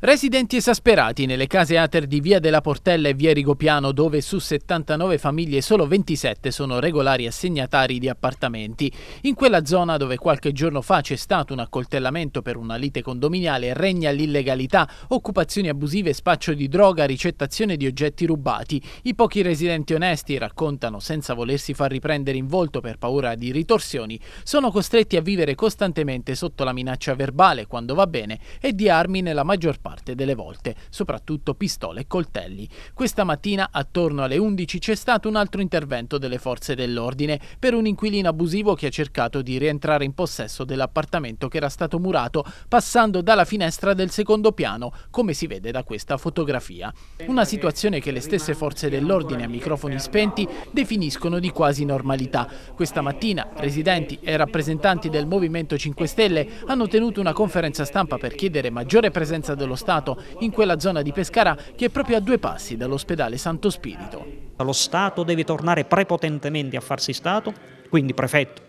Residenti esasperati nelle case Ater di Via della Portella e Via Rigopiano, dove su 79 famiglie solo 27 sono regolari assegnatari di appartamenti. In quella zona dove qualche giorno fa c'è stato un accoltellamento per una lite condominiale, regna l'illegalità, occupazioni abusive, spaccio di droga, ricettazione di oggetti rubati. I pochi residenti onesti, raccontano senza volersi far riprendere in volto per paura di ritorsioni, sono costretti a vivere costantemente sotto la minaccia verbale, quando va bene, e di armi nella maggior parte parte delle volte, soprattutto pistole e coltelli. Questa mattina attorno alle 11 c'è stato un altro intervento delle forze dell'ordine per un inquilino abusivo che ha cercato di rientrare in possesso dell'appartamento che era stato murato passando dalla finestra del secondo piano, come si vede da questa fotografia. Una situazione che le stesse forze dell'ordine a microfoni spenti definiscono di quasi normalità. Questa mattina residenti e rappresentanti del Movimento 5 Stelle hanno tenuto una conferenza stampa per chiedere maggiore presenza dello Stato in quella zona di Pescara che è proprio a due passi dall'ospedale Santo Spirito. Lo Stato deve tornare prepotentemente a farsi Stato, quindi prefetto,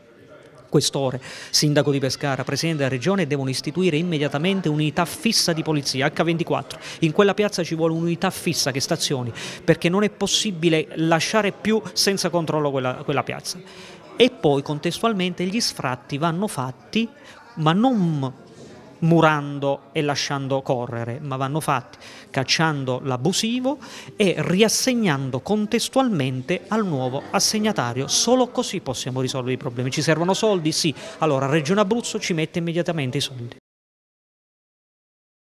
questore, sindaco di Pescara, presidente della regione devono istituire immediatamente un'unità fissa di polizia H24. In quella piazza ci vuole un'unità fissa che stazioni perché non è possibile lasciare più senza controllo quella, quella piazza. E poi contestualmente gli sfratti vanno fatti ma non murando e lasciando correre, ma vanno fatti cacciando l'abusivo e riassegnando contestualmente al nuovo assegnatario. Solo così possiamo risolvere i problemi. Ci servono soldi? Sì. Allora Regione Abruzzo ci mette immediatamente i soldi.